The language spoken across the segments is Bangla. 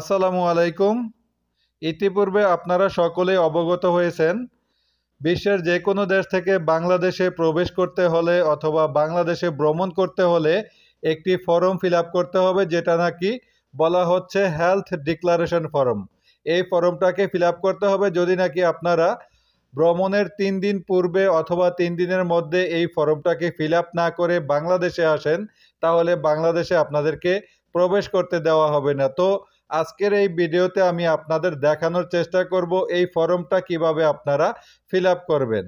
আসসালামু আলাইকুম ইতিপূর্বে আপনারা সকলে অবগত হয়েছেন বিশ্বের যে কোনো দেশ থেকে বাংলাদেশে প্রবেশ করতে হলে অথবা বাংলাদেশে ভ্রমণ করতে হলে একটি ফর্ম ফিল করতে হবে যেটা নাকি বলা হচ্ছে হেলথ ডিক্লারেশন ফর্ম এই ফর্মটাকে ফিল করতে হবে যদি নাকি আপনারা ভ্রমণের তিন দিন পূর্বে অথবা তিন দিনের মধ্যে এই ফর্মটাকে ফিল না করে বাংলাদেশে আসেন তাহলে বাংলাদেশে আপনাদেরকে প্রবেশ করতে দেওয়া হবে না তো আজকের এই ভিডিওতে আমি আপনাদের দেখানোর চেষ্টা করব এই ফর্মটা কিভাবে আপনারা ফিল করবেন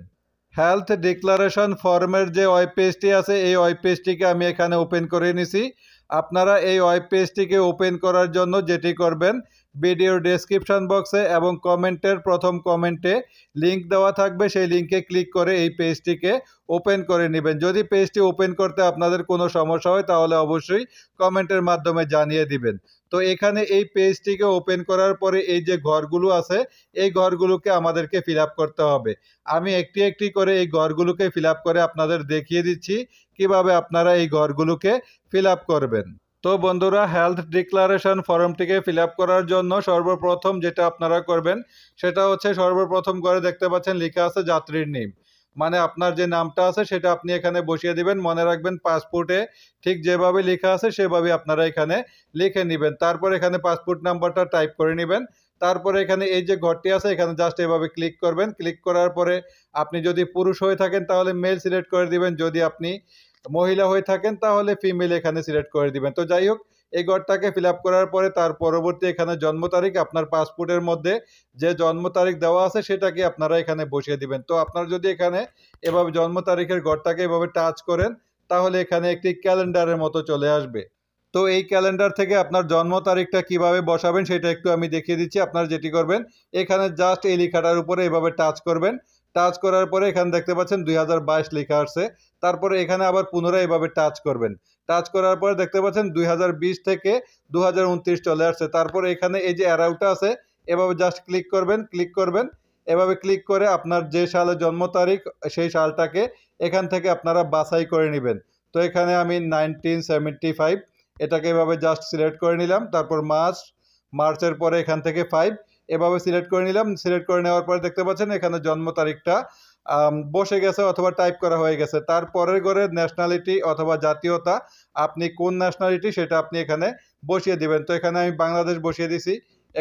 হেলথ ডিক্লারেশন ফর্মের যে ওয়েব পেজটি আছে এই ওয়েব পেজটিকে আমি এখানে ওপেন করে নিছি আপনারা এই ওয়েব পেজটিকে ওপেন করার জন্য যেটি করবেন ভিডিওর ডেসক্রিপশন বক্সে এবং কমেন্টের প্রথম কমেন্টে লিংক দেওয়া থাকবে সেই লিঙ্কে ক্লিক করে এই পেজটিকে ওপেন করে নেবেন যদি পেজটি ওপেন করতে আপনাদের কোনো সমস্যা হয় তাহলে অবশ্যই কমেন্টের মাধ্যমে জানিয়ে দিবেন তো এখানে এই পেজটিকে ওপেন করার পরে এই যে ঘরগুলো আছে এই ঘরগুলোকে আমাদেরকে ফিল করতে হবে আমি একটি একটি করে এই ঘরগুলোকে ফিল করে আপনাদের দেখিয়ে দিচ্ছি কিভাবে আপনারা এই ঘরগুলোকে ফিল করবেন তো বন্ধুরা হেলথ ডিক্লারেশন ফর্মটিকে ফিল করার জন্য সর্বপ্রথম যেটা আপনারা করবেন সেটা হচ্ছে সর্বপ্রথম করে দেখতে পাচ্ছেন লেখা আছে যাত্রীর নেম মানে আপনার যে নামটা আছে সেটা আপনি এখানে বসিয়ে দিবেন মনে রাখবেন পাসপোর্টে ঠিক যেভাবে লেখা আছে সেভাবে আপনারা এখানে লিখে নেবেন তারপর এখানে পাসপোর্ট নাম্বারটা টাইপ করে নেবেন তারপরে এখানে এই যে ঘরটি আছে এখানে জাস্ট এভাবে ক্লিক করবেন ক্লিক করার পরে আপনি যদি পুরুষ হয়ে থাকেন তাহলে মেল সিলেক্ট করে দিবেন যদি আপনি মহিলা হয়ে থাকেন তাহলে ফিমেল এখানে সিলেক্ট করে দিবেন তো যাই হোক এই গড়টাকে ফিল করার পরে তার পরবর্তী এখানে জন্ম তারিখ আপনার পাসপোর্টের মধ্যে যে জন্ম তারিখ দেওয়া আছে সেটাকে আপনারা এখানে বসিয়ে দিবেন তো আপনার যদি এখানে এভাবে জন্ম তারিখের গড়টাকে এভাবে টাচ করেন তাহলে এখানে একটি ক্যালেন্ডারের মতো চলে আসবে তো এই ক্যালেন্ডার থেকে আপনার জন্ম তারিখটা কিভাবে বসাবেন সেটা একটু আমি দেখিয়ে দিচ্ছি আপনারা যেটি করবেন এখানে জাস্ট এই লেখাটার উপরে এভাবে টাচ করবেন টাচ করার পরে এখানে দেখতে পাচ্ছেন দুই লেখা আসছে তারপরে এখানে আবার পুনরায় এভাবে টাচ করবেন টাচ করার পরে দেখতে পাচ্ছেন দুই থেকে দু চলে আসছে তারপরে এখানে এই যে অ্যারাউটা আছে এভাবে জাস্ট ক্লিক করবেন ক্লিক করবেন এভাবে ক্লিক করে আপনার যে সালে জন্ম তারিখ সেই সালটাকে এখান থেকে আপনারা বাছাই করে নেবেন তো এখানে আমি নাইনটিন সেভেন্টি ফাইভ এটাকে এভাবে জাস্ট সিলেক্ট করে নিলাম তারপর মার্চ মার্চের পরে এখান থেকে ফাইভ এভাবে সিলেক্ট করে নিলাম সিলেক্ট করে নেওয়ার পর দেখতে পাচ্ছেন এখানে জন্ম তারিখটা বসে গেছে অথবা টাইপ করা হয়ে গেছে তারপরের ঘরে ন্যাশনালিটি অথবা জাতীয়তা আপনি কোন ন্যাশনালিটি সেটা আপনি এখানে বসিয়ে দিবেন তো এখানে আমি বাংলাদেশ বসিয়ে দিছি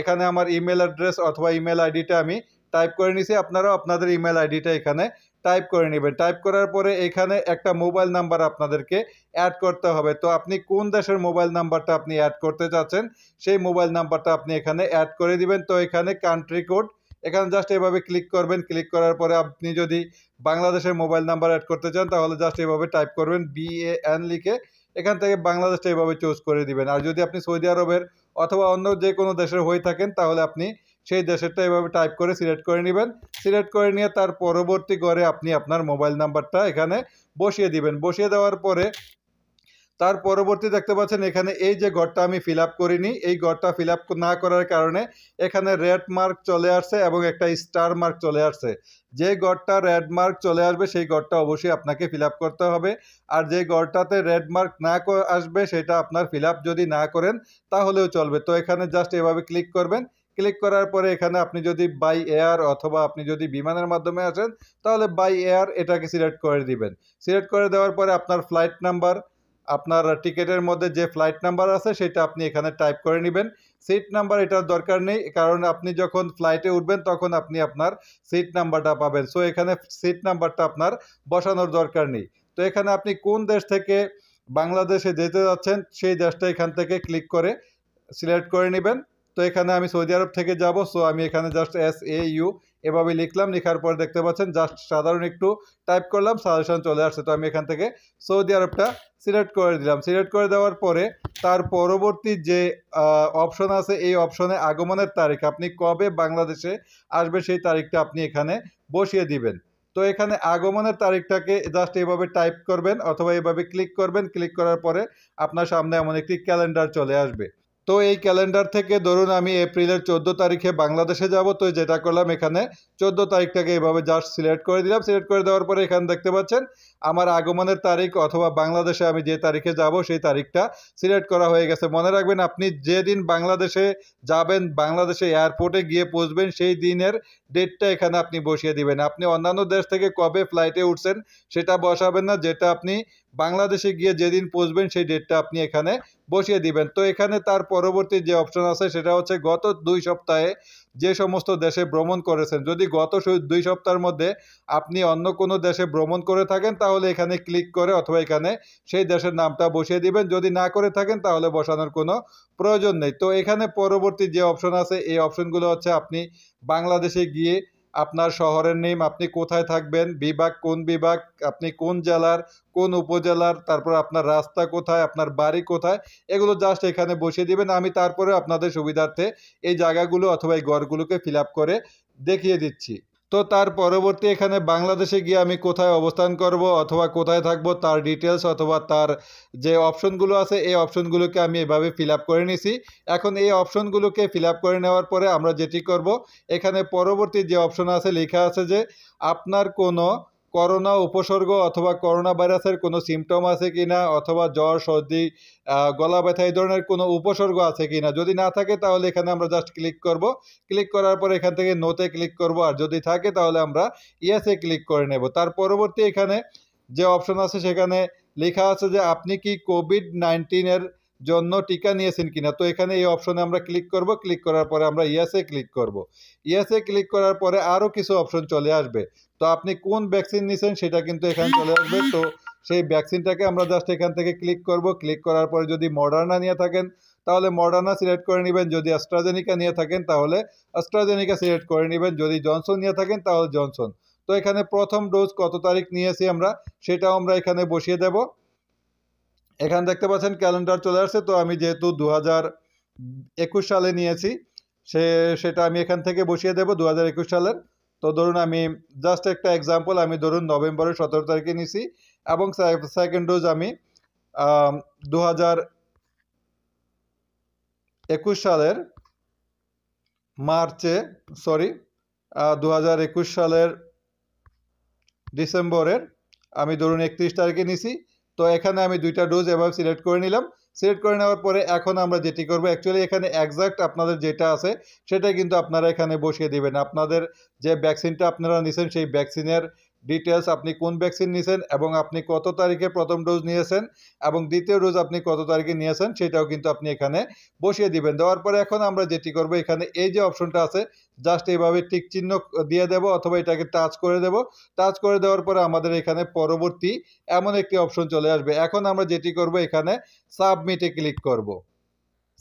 এখানে আমার ইমেল অ্যাড্রেস অথবা ইমেল আইডিটা আমি টাইপ করে নিছি আপনারা আপনাদের ইমেল আইডিটা এখানে টাইপ করে নেবেন টাইপ করার পরে এখানে একটা মোবাইল নাম্বার আপনাদেরকে অ্যাড করতে হবে তো আপনি কোন দেশের মোবাইল নাম্বারটা আপনি অ্যাড করতে চাচ্ছেন সেই মোবাইল নাম্বারটা আপনি এখানে অ্যাড করে দিবেন তো এখানে কান্ট্রি কোড এখানে জাস্ট এভাবে ক্লিক করবেন ক্লিক করার পরে আপনি যদি বাংলাদেশের মোবাইল নাম্বার অ্যাড করতে চান তাহলে জাস্ট এভাবে টাইপ করবেন বিএএন লিখে এখান থেকে বাংলাদেশটা এভাবে চুজ করে দিবেন আর যদি আপনি সৌদি আরবের অথবা অন্য যে কোনো দেশের হয়ে থাকেন তাহলে আপনি সেই দেশেরটা এভাবে টাইপ করে সিলেক্ট করে নেবেন সিলেক্ট করে নিয়ে তার পরবর্তী ঘরে আপনি আপনার মোবাইল নাম্বারটা এখানে বসিয়ে দিবেন বসিয়ে দেওয়ার পরে তার পরবর্তী দেখতে পাচ্ছেন এখানে এই যে ঘরটা আমি ফিল করিনি এই ঘরটা ফিল না করার কারণে এখানে রেড মার্ক চলে আসছে এবং একটা স্টার মার্ক চলে আসছে যে গড়টা রেড মার্ক চলে আসবে সেই গড়টা অবশ্যই আপনাকে ফিল করতে হবে আর যে গড়টাতে রেড মার্ক না আসবে সেটা আপনার ফিল যদি না করেন তাহলেও চলবে তো এখানে জাস্ট এভাবে ক্লিক করবেন ক্লিক করার পরে এখানে আপনি যদি বাই এয়ার অথবা আপনি যদি বিমানের মাধ্যমে আসেন তাহলে বাই এয়ার এটাকে সিলেক্ট করে দিবেন সিলেক্ট করে দেওয়ার পরে আপনার ফ্লাইট নাম্বার আপনার টিকেটের মধ্যে যে ফ্লাইট নাম্বার আছে সেটা আপনি এখানে টাইপ করে নেবেন সিট নাম্বার এটার দরকার নেই কারণ আপনি যখন ফ্লাইটে উঠবেন তখন আপনি আপনার সিট নাম্বারটা পাবেন সো এখানে সিট নাম্বারটা আপনার বসানোর দরকার নেই তো এখানে আপনি কোন দেশ থেকে বাংলাদেশে যেতে যাচ্ছেন সেই দেশটা এখান থেকে ক্লিক করে সিলেক্ট করে নেবেন তো এখানে আমি সৌদি আরব থেকে যাব সো আমি এখানে জাস্ট এস এ ইউ এভাবে লিখলাম লেখার পর দেখতে পাচ্ছেন জাস্ট সাধারণ একটু টাইপ করলাম সাজেশন চলে আসছে তো আমি এখান থেকে সৌদি আরবটা সিলেক্ট করে দিলাম সিলেক্ট করে দেওয়ার পরে তার পরবর্তী যে অপশন আছে এই অপশনে আগমনের তারিখ আপনি কবে বাংলাদেশে আসবে সেই তারিখটা আপনি এখানে বসিয়ে দিবেন তো এখানে আগমনের তারিখটাকে জাস্ট এভাবে টাইপ করবেন অথবা এভাবে ক্লিক করবেন ক্লিক করার পরে আপনার সামনে এমন একটি ক্যালেন্ডার চলে আসবে তো এই ক্যালেন্ডার থেকে ধরুন আমি এপ্রিলের চোদ্দ তারিখে বাংলাদেশে যাব তো যেটা করলাম এখানে চোদ্দ তারিখটাকে এভাবে জাস্ট সিলেক্ট করে দিলাম সিলেক্ট করে দেওয়ার পরে এখানে দেখতে পাচ্ছেন আমার আগমনের তারিখ অথবা বাংলাদেশে আমি যে তারিখে যাব সেই তারিখটা সিলেক্ট করা হয়ে গেছে মনে রাখবেন আপনি যেদিন বাংলাদেশে যাবেন বাংলাদেশে এয়ারপোর্টে গিয়ে পৌঁছবেন সেই দিনের ডেটটা এখানে আপনি বসিয়ে দিবেন আপনি অন্যান্য দেশ থেকে কবে ফ্লাইটে উঠছেন সেটা বসাবেন না যেটা আপনি বাংলাদেশে গিয়ে যেদিন পৌঁছবেন সেই ডেটটা আপনি এখানে বসিয়ে দিবেন তো এখানে তার পরবর্তী যে অপশন আছে সেটা হচ্ছে গত দুই সপ্তাহে যে সমস্ত দেশে ভ্রমণ করেছেন যদি গত দুই সপ্তাহের মধ্যে আপনি অন্য কোনো দেশে ভ্রমণ করে থাকেন তাহলে এখানে ক্লিক করে অথবা এখানে সেই দেশের নামটা বসিয়ে দিবেন যদি না করে থাকেন তাহলে বসানোর কোনো প্রয়োজন নেই তো এখানে পরবর্তী যে অপশন আছে এই অপশনগুলো হচ্ছে আপনি বাংলাদেশে গিয়ে আপনার শহরের নেম আপনি কোথায় থাকবেন বিভাগ কোন বিভাগ আপনি কোন জেলার কোন উপজেলার তারপর আপনার রাস্তা কোথায় আপনার বাড়ি কোথায় এগুলো জাস্ট এখানে বসিয়ে দিবেন আমি তারপরে আপনাদের সুবিধার্থে এই জায়গাগুলো অথবা এই গড়গুলোকে ফিল করে দেখিয়ে দিচ্ছি তো তার পরবর্তী এখানে বাংলাদেশে গিয়ে আমি কোথায় অবস্থান করব অথবা কোথায় থাকব তার ডিটেলস অথবা তার যে অপশনগুলো আছে এই অপশনগুলোকে আমি এভাবে ফিল করে নিছি এখন এই অপশনগুলোকে ফিল করে নেওয়ার পরে আমরা যেটি করব এখানে পরবর্তী যে অপশন আছে লেখা আছে যে আপনার কোনো করোনা উপসর্গ অথবা করোনা ভাইরাসের কোনো সিমটম আছে কি না অথবা জ্বর সর্দি গলা ব্যথা এই ধরনের কোনো উপসর্গ আছে কি না যদি না থাকে তাহলে এখানে আমরা জাস্ট ক্লিক করব ক্লিক করার পর এখান থেকে নোতে ক্লিক করব আর যদি থাকে তাহলে আমরা ইয়েসে ক্লিক করে নেব তার পরবর্তী এখানে যে অপশন আছে সেখানে লেখা আছে যে আপনি কি কোভিড নাইন্টিনের জন্য টিকা নিয়েছেন কিনা তো এখানে এই অপশনে আমরা ক্লিক করব ক্লিক করার পরে আমরা ইয়াসে ক্লিক করব ইয়াসে ক্লিক করার পরে আরও কিছু অপশন চলে আসবে তো আপনি কোন ভ্যাকসিন নিয়েছেন সেটা কিন্তু এখানে চলে আসবে তো সেই ভ্যাকসিনটাকে আমরা জাস্ট এখান থেকে ক্লিক করব ক্লিক করার পরে যদি মডার্না নিয়ে থাকেন তাহলে মডার্না সিলেক্ট করে নেবেন যদি অ্যাস্ট্রাজেনিকা নিয়ে থাকেন তাহলে অ্যাস্ট্রাজেনিকা সিলেক্ট করে নেবেন যদি জনসন নিয়ে থাকেন তাহলে জনসন তো এখানে প্রথম ডোজ কত তারিখ নিয়েছি আমরা সেটাও আমরা এখানে বসিয়ে দেবো এখানে দেখতে পাচ্ছেন ক্যালেন্ডার চলে আসছে তো আমি যেহেতু দু একুশ সালে নিয়েছি সে সেটা আমি এখান থেকে বসিয়ে দেবো দু হাজার একুশ সালের তো ধরুন আমি জাস্ট একটা এক্সাম্পল আমি ধরুন নভেম্বরের সতেরো তারিখে নিছি এবং সেকেন্ড ডোজ আমি দু হাজার একুশ সালের মার্চে সরি দু হাজার একুশ সালের ডিসেম্বরের আমি ধরুন একত্রিশ তারিখে নিছি তো এখানে আমি দুইটা ডোজ এভাবে সিলেক্ট করে নিলাম সিলেক্ট করে নেওয়ার পরে এখন আমরা যেটি করব অ্যাকচুয়ালি এখানে একজাক্ট আপনাদের যেটা আছে সেটা কিন্তু আপনারা এখানে বসিয়ে দিবেন আপনাদের যে ভ্যাকসিনটা আপনারা নিছেন সেই ভ্যাকসিনের ডিটেলস আপনি কোন ভ্যাকসিন নিয়েছেন এবং আপনি কত তারিখে প্রথম ডোজ নিয়েছেন এবং দ্বিতীয় ডোজ আপনি কত তারিখে নিয়েছেন সেটাও কিন্তু আপনি এখানে বসিয়ে দিবেন দেওয়ার পরে এখন আমরা যেটি করব এখানে এই যে অপশনটা আছে জাস্ট এইভাবে টিক চিহ্ন দিয়ে দেব অথবা এটাকে টাচ করে দেব টাচ করে দেওয়ার পরে আমাদের এখানে পরবর্তী এমন একটি অপশন চলে আসবে এখন আমরা যেটি করব এখানে সাবমিটে ক্লিক করব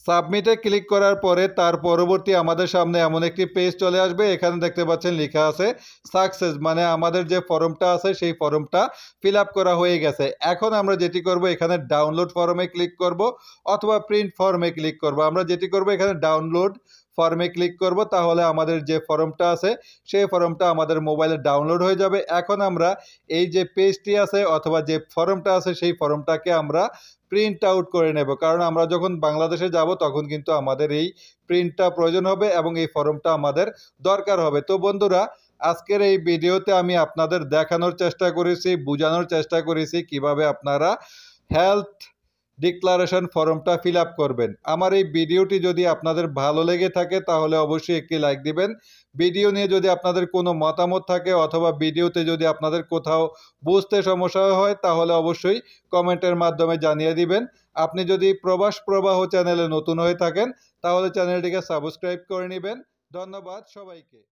সাবমিটে ক্লিক করার পরে তার পরবর্তী আমাদের সামনে এমন একটি পেজ চলে আসবে এখানে দেখতে পাচ্ছেন লেখা আছে সাকসেস মানে আমাদের যে ফর্মটা আছে সেই ফর্মটা ফিল করা হয়ে গেছে এখন আমরা যেটি করব এখানে ডাউনলোড ফর্মে ক্লিক করব অথবা প্রিন্ট ফর্মে ক্লিক করব আমরা যেটি করব এখানে ডাউনলোড ফর্মে ক্লিক করব তাহলে আমাদের যে ফর্মটা আছে সেই ফর্মটা আমাদের মোবাইলে ডাউনলোড হয়ে যাবে এখন আমরা এই যে পেজটি আছে অথবা যে ফর্মটা আছে সেই ফর্মটাকে আমরা প্রিন্ট আউট করে নেব কারণ আমরা যখন বাংলাদেশে যাব তখন কিন্তু আমাদের এই প্রিন্টটা প্রয়োজন হবে এবং এই ফর্মটা আমাদের দরকার হবে তো বন্ধুরা আজকের এই ভিডিওতে আমি আপনাদের দেখানোর চেষ্টা করেছি বোঝানোর চেষ্টা করেছি কিভাবে আপনারা হেলথ ডিক্লারেশন ফর্মটা ফিল করবেন আমার এই ভিডিওটি যদি আপনাদের ভালো লেগে থাকে তাহলে অবশ্যই একটি লাইক দিবেন ভিডিও নিয়ে যদি আপনাদের কোনো মতামত থাকে অথবা ভিডিওতে যদি আপনাদের কোথাও বুঝতে সমস্যা হয় তাহলে অবশ্যই কমেন্টের মাধ্যমে জানিয়ে দিবেন আপনি যদি প্রবাস প্রবাহ চ্যানেলে নতুন হয়ে থাকেন তাহলে চ্যানেলটিকে সাবস্ক্রাইব করে নেবেন ধন্যবাদ সবাইকে